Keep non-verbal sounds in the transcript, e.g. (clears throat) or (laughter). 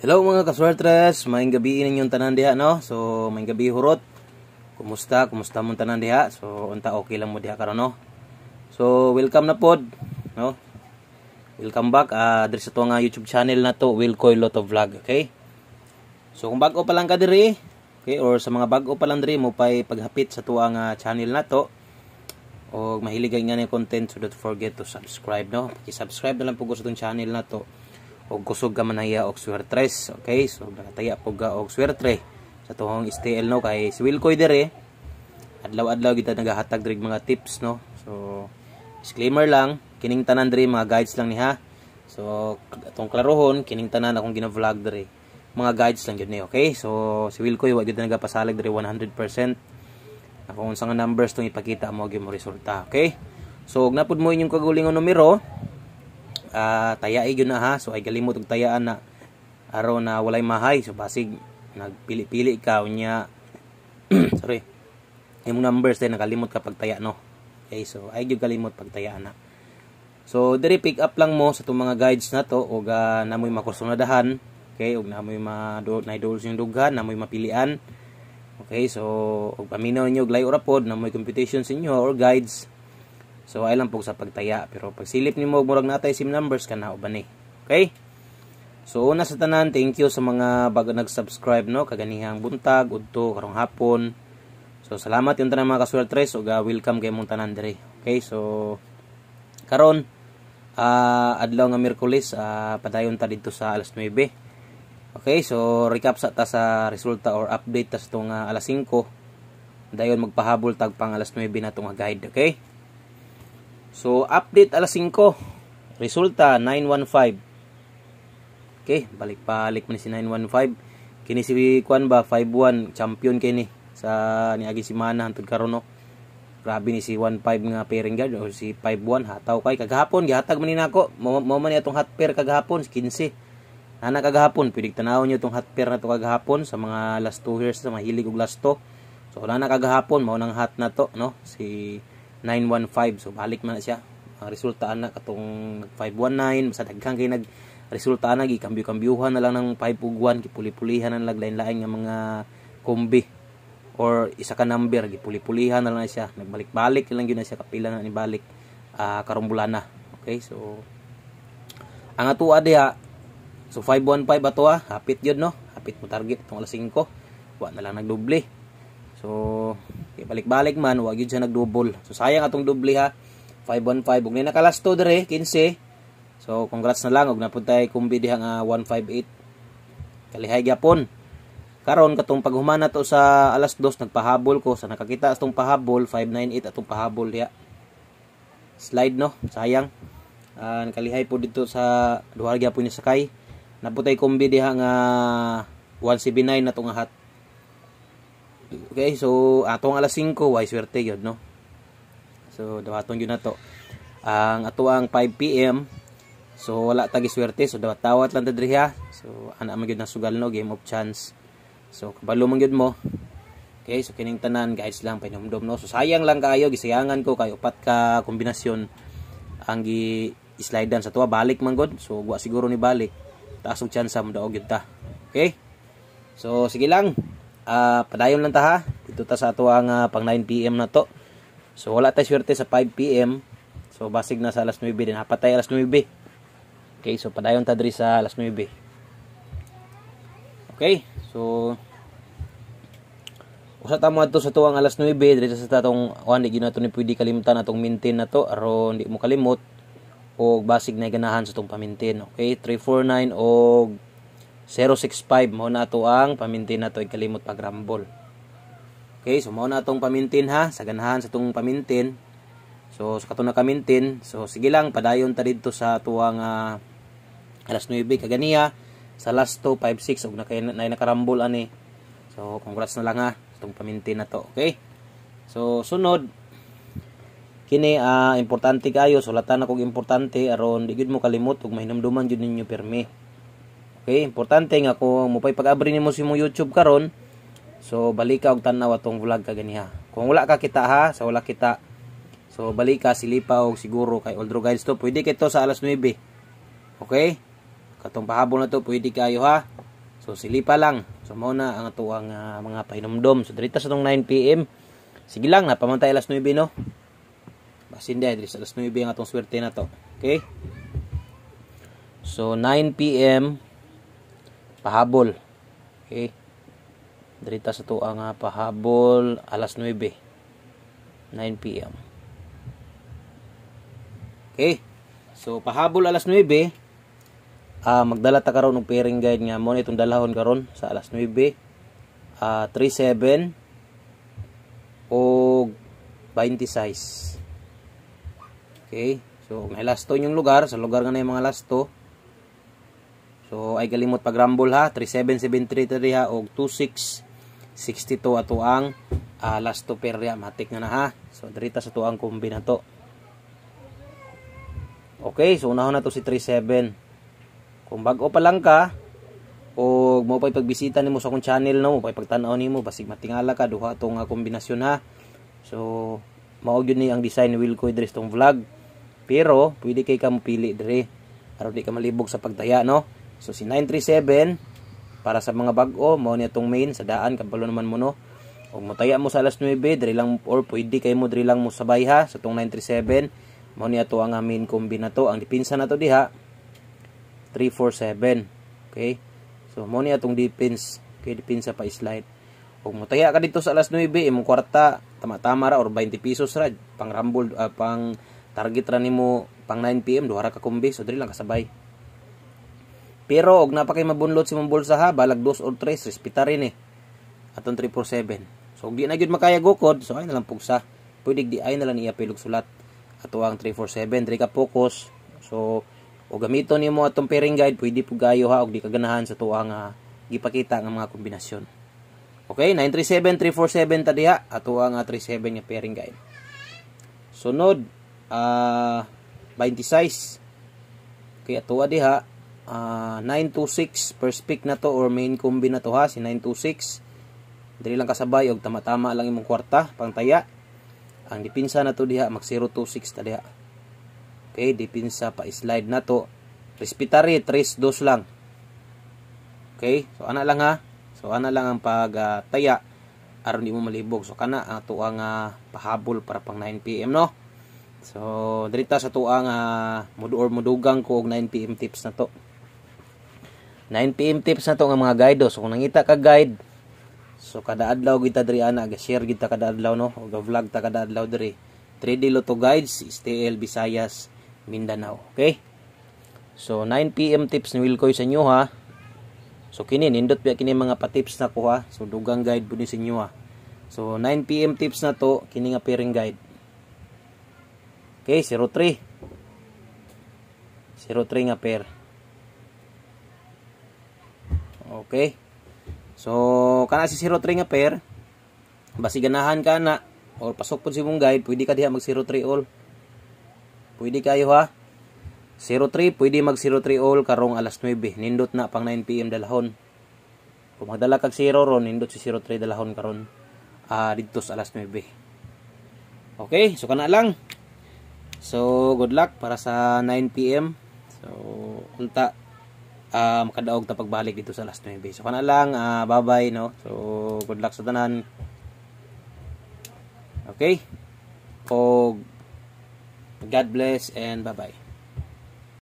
Hello mga kaswertres, maayong gabi ninyong tanan diha no. So maayong gabi hurot. Kumusta? Kumusta mong tanan diha? So unta okay lang mo diha karon no. So welcome na pod no. Welcome back uh, diri sa nga ah, YouTube channel na to, Will Coy Lot of Vlog, okay? So kung bago pa lang ka diri, okay, or sa mga bago pa lang diri mo pay paghapit sa tuwa nga ah, channel na to, o mahilig nga ni content so don't forget to subscribe no. Paki-subscribe na lang po sa tong channel na to og kusog ka man haya og swertres okay so nakataya po ga og swertre sa tuhong STL no kay si Wilcoy dire adlaw-adlaw kita nagahatag diri mga tips no so disclaimer lang kining tanan diri mga guides lang niha so atong klarohon kining tanan akong gina-vlog diri mga guides lang gyud ni okay so si Wilcoy wa gyud nagapasalag diri 100% ako unsa nga numbers tong ipakita mo gyud mo resulta okay so og napud mo inyong kagulingon numero uh, taya yun na ha so ay galimot og tayaan na araw na walay mahay so basig nagpili-pili ka unya (clears throat) sorry imong numbers din nakalimot kapag taya no okay so ay gyud kalimot pagtayaan na so diri pick up lang mo sa tong mga guides na to og uh, namoy makusunadahan okay og namoy ma idols yung dughan namoy mapilian okay so og paminaw niyo og layo ra pod namoy sa inyo or guides So ay lang po sa pagtaya pero pag silip nimo murag natay sim numbers kana uban ni. Okay? So una sa tanan, thank you sa mga bago nag-subscribe no kaganihang buntag udto karong hapon. So salamat yung tanan mga kasuertre so ga welcome kay mong tanan dire. Okay? So karon uh, adlaw nga Miyerkules uh, ah, padayon ta didto sa alas 9. Okay, so recap sa ta sa resulta or update ta sa tong uh, ah, alas 5. Dayon magpahabol tag pang alas 9 na tong guide, okay? So, update alas 5. Resulta, 915. Okay, balik-balik man ni si 915. Kini si Kwan ba, 5-1. Champion kini sa niagi si Mana hantod karon Grabe ni si 15 nga pairing guard o si 51 hataw kay kagahapon gihatag man ni nako. Mo man atong hot pair kagahapon 15. Ana kagahapon pidig tanawon niyo tong hot pair na to kagahapon sa mga last 2 years sa mahilig og last 2. So na kagahapon mao nang hot na to no si 915 so balik man na siya ang resulta na katong 519 sa daghang kay nag resulta na gikambyo-kambyuhan na lang ng 5 ug 1 gipuli-pulihan ang laglain-lain nga mga kombi or isa ka number gipuli-pulihan na lang na siya nagbalik-balik lang gyud na siya kapila na ni balik uh, ah, karong bulana okay so ang atoa ah, diha so 515 ato ha ah, hapit gyud no hapit mo target tong alas 5 wa na lang nagdoble So, balik-balik man, wag yun siya nag-double. So, sayang atong double ha. 515. Ug na nakalasto dere, 15. So, congrats na lang. Ug napuntay kumbi diha nga 158. Kalihay gyapon. Karon katong paghumana to sa alas 2 nagpahabol ko sa nakakita atong pahabol 598 atong pahabol diha. Slide no, sayang. Uh, ah, nakalihay po dito sa duha gyapon ni sakay. Naputay kumbi diha nga 179 na tong hat Okay, so atong alas 5 way swerte gyud no. So dawaton na to. Ang ato ang 5 PM. So wala ta giswerte so dawatawat lang ta diha. So ana man gyud na sugal no game of chance. So kabalo man gyud mo. Okay, so kining tanan guys lang pinumdom no. So sayang lang kayo gisayangan ko kay pat ka kombinasyon ang gi slidean sa tuwa balik man gud. So wa siguro ni balik. Taas og chance mo daog gyud ta. Okay? So sige lang uh, padayon lang ta ha dito ta sa ato ang uh, pang 9pm na to so wala tayo swerte sa 5pm so basig na sa alas 9 din hapat tayo alas 9 okay so padayon ta diri sa alas 9 okay so usa ta mo sa tuwang alas 9 diri sa tatong one oh, di ginato ni pwede kalimtan atong maintain na to aron di mo kalimot og basig na ganahan sa tong pamintin okay 349 og 065 mo na to ang pamintin na to ikalimot pagrambol. Okay, so mo na tong pamintin ha, sa ganahan sa tong pamintin. So sa kato na kamintin, so sige lang padayon ta didto sa tuwang uh, ah, alas 9 kaganiya sa last 256 og nakay na nakarambol ani. So congrats na lang ha tong pamintin na to, okay? So sunod kini uh, importante kayo sulatan na kog importante aron di gid mo kalimot og mahinumduman jud ninyo permi. Okay, importante nga kung mupay pag-abri nimo si mong YouTube karon, so balika og tan-aw atong vlog kaganiha. Kung wala ka kita ha, sa wala kita. So balika silipa og siguro kay Oldro Guides to, pwede kay to sa alas 9. Okay? Katong pahabol na to, pwede kayo ha. So silipa lang. So mao na ang ato uh, mga painumdom. So dirita sa tong 9 PM. Sige lang, napamantay alas 9 no. Basin di, sa alas 9 ang atong swerte na to. Okay? So 9 PM pahabol okay Dirita sa tuwa nga pahabol alas 9. 9 p.m. Okay. So pahabol alas 9 uh, ah, magdala ta karon og pairing guide nga mo itong dalahon karon sa alas 9 uh, 37 og 26 Okay. So may lasto yung lugar sa lugar nga na yung mga lasto So ay kalimot rumble ha 37733 ha og 2662 ato ang uh, last two pair ya matik na na ha. So dirita sa tuang kombinato. Okay, so unahon na to si 37. Kung bago pa lang ka o mo pay pagbisita nimo sa akong channel no, mo pay pagtan-aw nimo basig matingala ka duha tong uh, ah, kombinasyon ha. So mao gyud ni ang design will ko dress tong vlog. Pero pwede kay ka mopili dire. Aron di ka malibog sa pagtaya no. So si 937 para sa mga bag-o mao ni atong main sa daan kabalo naman mo no. Og motaya mo sa alas 9 diri lang or pwede kay mo diri lang mo sabay ha sa tong 937 mao ni ato ang main combi na to ang depensa na to diha 347 okay so mo ni atong defense kay depensa pa slide og mutaya ka dito sa alas 9 imong kwarta tama-tama ra or 20 pesos ra pang rambol uh, ah, pang target ra nimo pang 9 pm duha ra ka kombi so diri lang kasabay pero og napakay mabunlot si mong bulsa ha, balag 2 or 3, respita rin eh. Atong 347. So di na gyud makaya gukod, so ay na lang pugsa. Pwede di ay na lang iya pilog sulat. Ato ang 347, diri focus. So o gamiton nimo atong pairing guide, pwede pug gayo ha og di kaganahan sa tuang uh, gipakita nga mga kombinasyon. Okay, 937, 347 ta diha, ato ang 37 ah, nga pairing guide. Sunod, ah 20 size. Okay, ato diha uh, ah, 926 first pick na to or main combi na to ha si 926 dili lang kasabay og tama-tama lang imong kwarta pangtaya ang depensa na to diha mag 026 ta diha okay depensa pa slide na to respiratory respetary 32 lang okay so ana lang ha so ana lang ang pagtaya uh, aron di mo malibog so kana ang uh, tuang uh, ah, pahabol para pang 9 pm no So, dirita sa tuang uh, ah, muduor mudugang ko og 9 PM tips na to. 9pm tips na to nga mga guide. Oh. So kung nangita ka guide, so kada adlaw kita diri ana, share kita kada adlaw no, o vlog ta kada adlaw diri. 3D Lotto Guides, STL Visayas, Mindanao. Okay? So 9pm tips ni Wilcoy sa inyo ha. So kini nindot pa kini mga pa-tips na ko ha. So dugang guide po ni sa inyo ha. So 9pm tips na to, kini nga pairing guide. Okay, 03. 03 nga pair. Okay. So, kana si 03 nga pair, basi ka na, or pasok po si mong guide, pwede ka diha mag 03 all. Pwede kayo ha. 03, pwede mag 03 all karong alas 9. Nindot na pang 9pm dalahon. Kung magdala kag 0 ron, nindot si 03 dalahon karon uh, ah, dito sa alas 9. Okay, so kana lang. So, good luck para sa 9pm. So, unta uh, makadaog na pagbalik dito sa last 9 so kana lang uh, ah, bye bye no so good luck sa tanan okay og God bless and bye bye